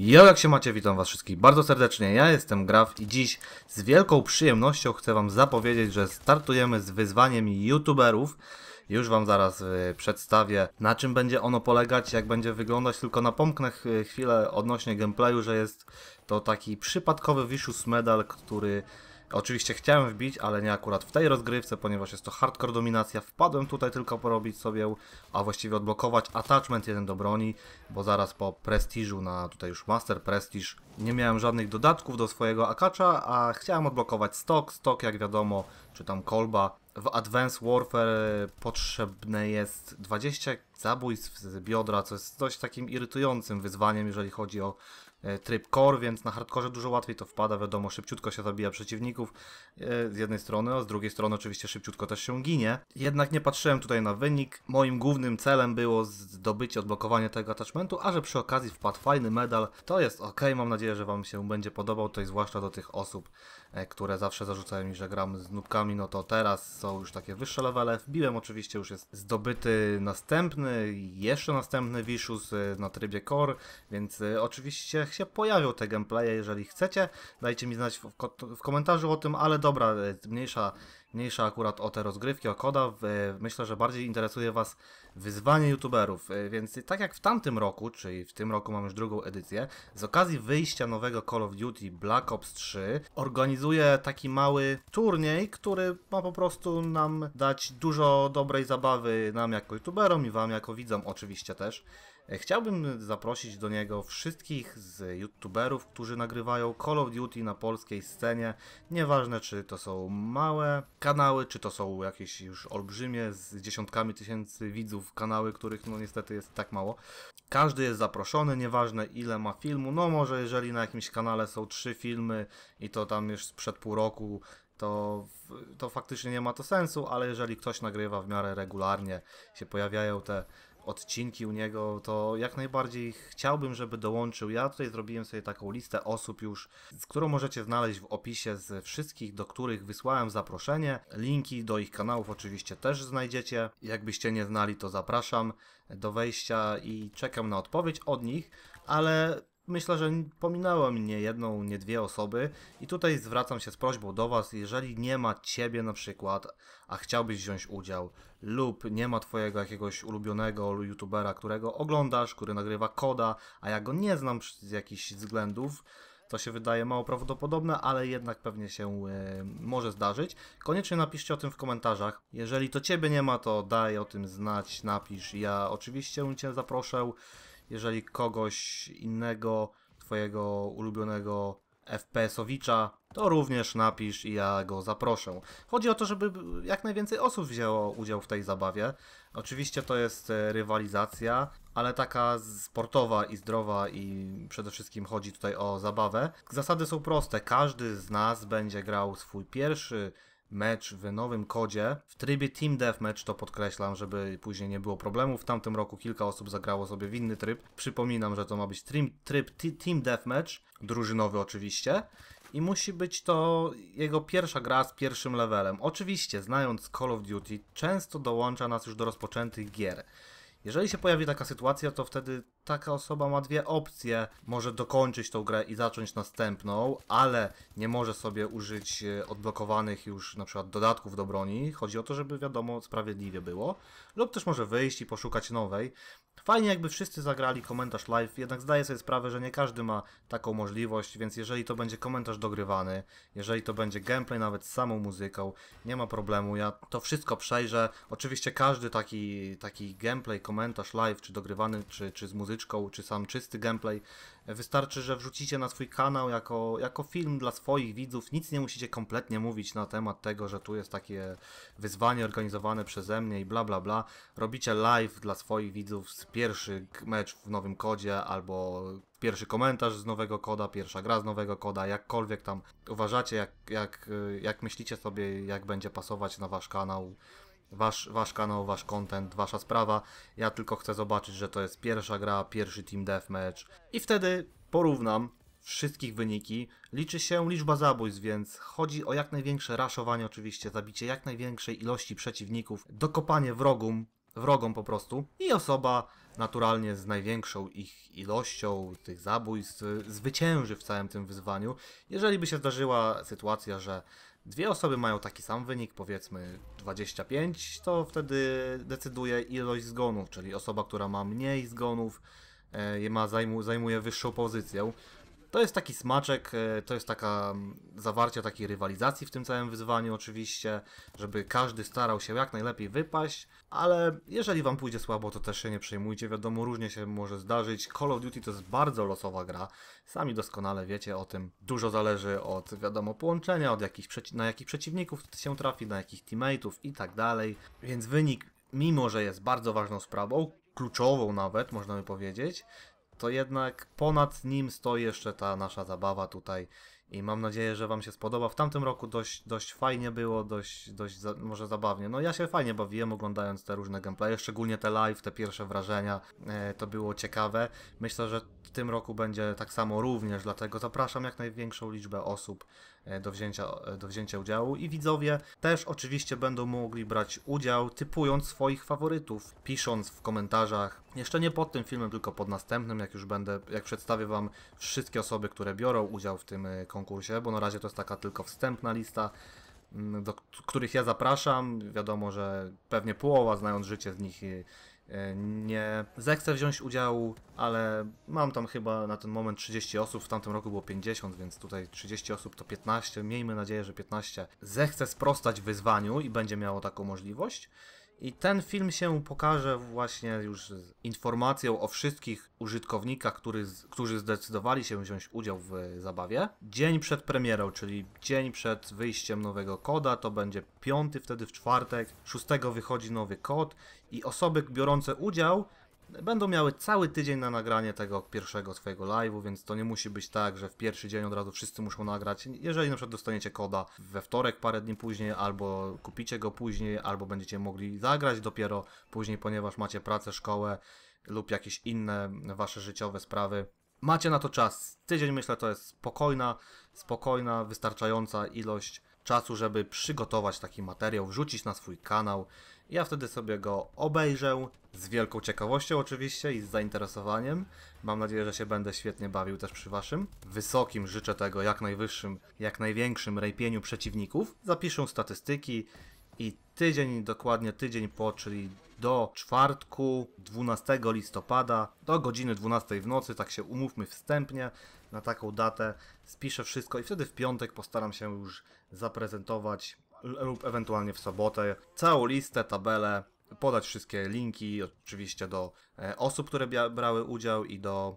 Yo, jak się macie? Witam Was wszystkich bardzo serdecznie. Ja jestem Graf i dziś z wielką przyjemnością chcę Wam zapowiedzieć, że startujemy z wyzwaniem YouTuberów. Już Wam zaraz y, przedstawię, na czym będzie ono polegać, jak będzie wyglądać. Tylko napomknę chwilę odnośnie gameplayu, że jest to taki przypadkowy Vicious Medal, który Oczywiście chciałem wbić, ale nie akurat w tej rozgrywce, ponieważ jest to hardcore dominacja. Wpadłem tutaj tylko porobić sobie, a właściwie odblokować attachment jeden do broni, bo zaraz po prestiżu na tutaj już Master Prestige nie miałem żadnych dodatków do swojego akacza, a chciałem odblokować stok. Stok jak wiadomo, czy tam kolba. W Advanced Warfare potrzebne jest 20 zabójstw z biodra, co jest dość takim irytującym wyzwaniem, jeżeli chodzi o E, tryb core, więc na hardkorze dużo łatwiej to wpada, wiadomo, szybciutko się zabija przeciwników e, z jednej strony, a z drugiej strony oczywiście szybciutko też się ginie. Jednak nie patrzyłem tutaj na wynik. Moim głównym celem było zdobycie, odblokowanie tego attachmentu, a że przy okazji wpadł fajny medal, to jest ok, mam nadzieję, że Wam się będzie podobał, tutaj zwłaszcza do tych osób, E, które zawsze zarzucają mi, że gram z nubkami, no to teraz są już takie wyższe levele. Wbiłem oczywiście, już jest zdobyty następny, jeszcze następny Vicious e, na trybie Core, więc e, oczywiście się pojawią te gameplaye, jeżeli chcecie. Dajcie mi znać w, w komentarzu o tym, ale dobra, mniejsza mniejsza akurat o te rozgrywki, o koda. Myślę, że bardziej interesuje Was wyzwanie youtuberów. E, więc tak jak w tamtym roku, czyli w tym roku mam już drugą edycję, z okazji wyjścia nowego Call of Duty Black Ops 3 organizuję taki mały turniej, który ma po prostu nam dać dużo dobrej zabawy nam jako youtuberom i Wam jako widzom oczywiście też. Chciałbym zaprosić do niego wszystkich z youtuberów, którzy nagrywają Call of Duty na polskiej scenie. Nieważne czy to są małe kanały, czy to są jakieś już olbrzymie z dziesiątkami tysięcy widzów kanały, których no niestety jest tak mało. Każdy jest zaproszony, nieważne ile ma filmu. No może jeżeli na jakimś kanale są trzy filmy i to tam już sprzed pół roku to, to faktycznie nie ma to sensu, ale jeżeli ktoś nagrywa w miarę regularnie, się pojawiają te odcinki u niego, to jak najbardziej chciałbym, żeby dołączył. Ja tutaj zrobiłem sobie taką listę osób już, z którą możecie znaleźć w opisie z wszystkich, do których wysłałem zaproszenie. Linki do ich kanałów oczywiście też znajdziecie. Jakbyście nie znali, to zapraszam do wejścia i czekam na odpowiedź od nich, ale myślę, że pominęło mnie jedną, nie dwie osoby i tutaj zwracam się z prośbą do Was, jeżeli nie ma Ciebie na przykład, a chciałbyś wziąć udział lub nie ma Twojego jakiegoś ulubionego youtubera, którego oglądasz, który nagrywa koda, a ja go nie znam z jakichś względów, to się wydaje mało prawdopodobne, ale jednak pewnie się y, może zdarzyć. Koniecznie napiszcie o tym w komentarzach. Jeżeli to Ciebie nie ma, to daj o tym znać, napisz. Ja oczywiście Cię zaproszę jeżeli kogoś innego, twojego ulubionego FPS-owicza, to również napisz i ja go zaproszę. Chodzi o to, żeby jak najwięcej osób wzięło udział w tej zabawie. Oczywiście to jest e, rywalizacja, ale taka sportowa i zdrowa i przede wszystkim chodzi tutaj o zabawę. Zasady są proste. Każdy z nas będzie grał swój pierwszy mecz w nowym kodzie w trybie Team Deathmatch, to podkreślam, żeby później nie było problemu. W tamtym roku kilka osób zagrało sobie w inny tryb. Przypominam, że to ma być tryb, tryb Team Deathmatch, drużynowy oczywiście. I musi być to jego pierwsza gra z pierwszym levelem. Oczywiście, znając Call of Duty, często dołącza nas już do rozpoczętych gier. Jeżeli się pojawi taka sytuacja, to wtedy taka osoba ma dwie opcje. Może dokończyć tą grę i zacząć następną, ale nie może sobie użyć e, odblokowanych już na przykład dodatków do broni. Chodzi o to, żeby wiadomo sprawiedliwie było. Lub też może wyjść i poszukać nowej. Fajnie jakby wszyscy zagrali komentarz live, jednak zdaję sobie sprawę, że nie każdy ma taką możliwość, więc jeżeli to będzie komentarz dogrywany, jeżeli to będzie gameplay nawet z samą muzyką, nie ma problemu, ja to wszystko przejrzę. Oczywiście każdy taki, taki gameplay, komentarz live, czy dogrywany, czy, czy z muzyką, czy sam czysty gameplay. Wystarczy, że wrzucicie na swój kanał jako, jako film dla swoich widzów. Nic nie musicie kompletnie mówić na temat tego, że tu jest takie wyzwanie organizowane przeze mnie i bla bla bla. Robicie live dla swoich widzów z pierwszy mecz w nowym kodzie albo pierwszy komentarz z nowego koda, pierwsza gra z nowego koda, jakkolwiek tam uważacie, jak, jak, jak myślicie sobie, jak będzie pasować na wasz kanał. Wasz, wasz kanał, wasz content, wasza sprawa. Ja tylko chcę zobaczyć, że to jest pierwsza gra, pierwszy Team Deathmatch. I wtedy porównam wszystkich wyniki. Liczy się liczba zabójstw, więc chodzi o jak największe raszowanie oczywiście, zabicie jak największej ilości przeciwników, dokopanie wrogom, wrogom po prostu. I osoba naturalnie z największą ich ilością tych zabójstw zwycięży w całym tym wyzwaniu. Jeżeli by się zdarzyła sytuacja, że dwie osoby mają taki sam wynik, powiedzmy 25, to wtedy decyduje ilość zgonów, czyli osoba, która ma mniej zgonów, e, ma, zajmuje wyższą pozycję. To jest taki smaczek, e, to jest taka mm, zawarcie takiej rywalizacji w tym całym wyzwaniu oczywiście, żeby każdy starał się jak najlepiej wypaść, ale jeżeli wam pójdzie słabo, to też się nie przejmujcie, wiadomo, różnie się może zdarzyć. Call of Duty to jest bardzo losowa gra, sami doskonale wiecie o tym. Dużo zależy od, wiadomo, połączenia, od jakich, na jakich przeciwników się trafi, na jakich teammateów i tak dalej, więc wynik mimo że jest bardzo ważną sprawą, kluczową nawet, można by powiedzieć, to jednak ponad nim stoi jeszcze ta nasza zabawa tutaj i mam nadzieję, że Wam się spodoba. W tamtym roku dość, dość fajnie było, dość, dość za, może zabawnie. No ja się fajnie bawiłem oglądając te różne gameplaye, szczególnie te live, te pierwsze wrażenia, e, to było ciekawe. Myślę, że w tym roku będzie tak samo również, dlatego zapraszam jak największą liczbę osób E, do wzięcia, e, do wzięcia udziału i widzowie też oczywiście będą mogli brać udział typując swoich faworytów, pisząc w komentarzach, jeszcze nie pod tym filmem, tylko pod następnym, jak już będę, jak przedstawię Wam wszystkie osoby, które biorą udział w tym e, konkursie, bo na razie to jest taka tylko wstępna lista mm, do których ja zapraszam. Wiadomo, że pewnie połowa, znając życie z nich, E, nie zechcę wziąć udziału, ale mam tam chyba na ten moment 30 osób, w tamtym roku było 50, więc tutaj 30 osób to 15, miejmy nadzieję, że 15 zechce sprostać wyzwaniu i będzie miało taką możliwość. I ten film się pokaże właśnie już z informacją o wszystkich użytkownikach, który, którzy zdecydowali się wziąć udział w e, zabawie. Dzień przed premierą, czyli dzień przed wyjściem nowego koda, to będzie piąty wtedy w czwartek, szóstego wychodzi nowy kod i osoby biorące udział Będą miały cały tydzień na nagranie tego pierwszego swojego live'u, więc to nie musi być tak, że w pierwszy dzień od razu wszyscy muszą nagrać. Jeżeli na przykład dostaniecie koda we wtorek parę dni później, albo kupicie go później, albo będziecie mogli zagrać dopiero później, ponieważ macie pracę, szkołę lub jakieś inne wasze życiowe sprawy. Macie na to czas. Tydzień myślę to jest spokojna spokojna, wystarczająca ilość czasu, żeby przygotować taki materiał, wrzucić na swój kanał. Ja wtedy sobie go obejrzę, z wielką ciekawością oczywiście i z zainteresowaniem. Mam nadzieję, że się będę świetnie bawił też przy waszym. Wysokim życzę tego jak najwyższym, jak największym rejpieniu przeciwników. Zapiszę statystyki i tydzień, dokładnie tydzień po, czyli do czwartku 12 listopada do godziny 12 w nocy, tak się umówmy wstępnie na taką datę, spiszę wszystko i wtedy w piątek postaram się już zaprezentować lub ewentualnie w sobotę całą listę, tabelę, podać wszystkie linki oczywiście do e, osób, które brały udział i do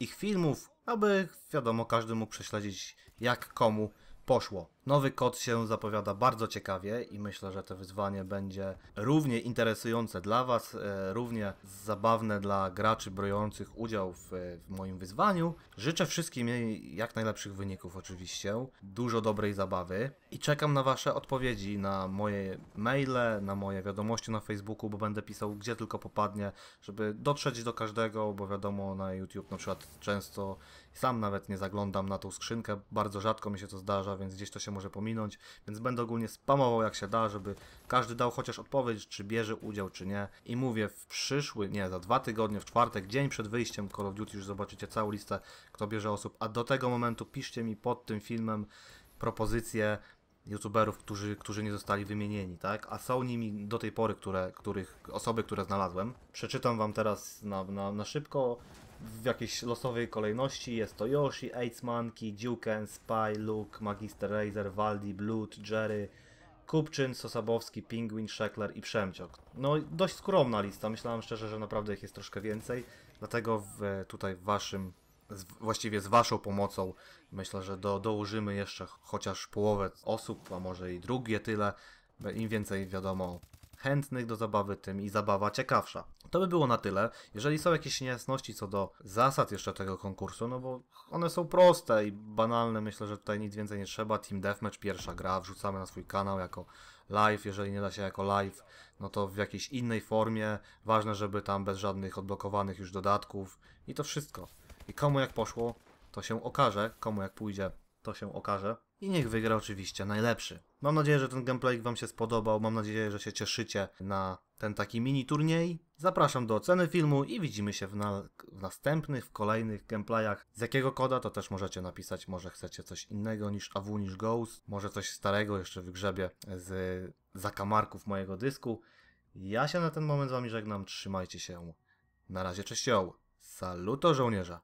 ich filmów, aby wiadomo każdy mógł prześledzić jak komu poszło. Nowy kod się zapowiada bardzo ciekawie i myślę, że to wyzwanie będzie równie interesujące dla Was, e, równie zabawne dla graczy brojących udział w, e, w moim wyzwaniu. Życzę wszystkim jak najlepszych wyników oczywiście, dużo dobrej zabawy i czekam na Wasze odpowiedzi, na moje maile, na moje wiadomości na Facebooku, bo będę pisał gdzie tylko popadnie, żeby dotrzeć do każdego, bo wiadomo na YouTube na przykład często sam nawet nie zaglądam na tą skrzynkę, bardzo rzadko mi się to zdarza, więc gdzieś to się się może pominąć, więc będę ogólnie spamował jak się da, żeby każdy dał chociaż odpowiedź, czy bierze udział, czy nie. I mówię, w przyszły, nie, za dwa tygodnie, w czwartek, dzień przed wyjściem Call of Duty już zobaczycie całą listę, kto bierze osób, a do tego momentu piszcie mi pod tym filmem propozycje youtuberów, którzy, którzy nie zostali wymienieni, tak? A są nimi do tej pory, które, których, osoby, które znalazłem. Przeczytam wam teraz na, na, na szybko w jakiejś losowej kolejności. Jest to Yoshi, Aids Monkey, Duken, Spy, Luke, Magister Razer, Waldi, Blood, Jerry, Kupczyn, Sosabowski, Pingwin, Szekler i Przemciok. No dość skromna lista, myślałem szczerze, że naprawdę ich jest troszkę więcej, dlatego w, tutaj waszym, z, właściwie z waszą pomocą myślę, że do, dołożymy jeszcze chociaż połowę osób, a może i drugie tyle, im więcej wiadomo chętnych do zabawy tym i zabawa ciekawsza. To by było na tyle. Jeżeli są jakieś niejasności co do zasad jeszcze tego konkursu, no bo one są proste i banalne, myślę, że tutaj nic więcej nie trzeba. Team Deathmatch, pierwsza gra, wrzucamy na swój kanał jako live, jeżeli nie da się jako live, no to w jakiejś innej formie. Ważne, żeby tam bez żadnych odblokowanych już dodatków i to wszystko. I komu jak poszło, to się okaże, komu jak pójdzie, to się okaże i niech wygra oczywiście najlepszy. Mam nadzieję, że ten gameplay Wam się spodobał, mam nadzieję, że się cieszycie na ten taki mini turniej. Zapraszam do oceny filmu i widzimy się w, na w następnych, w kolejnych gameplayach. Z jakiego koda to też możecie napisać, może chcecie coś innego niż AW, niż Ghost, może coś starego jeszcze wygrzebie z zakamarków mojego dysku. Ja się na ten moment z Wami żegnam, trzymajcie się. Na razie, cześć, Saluto żołnierza!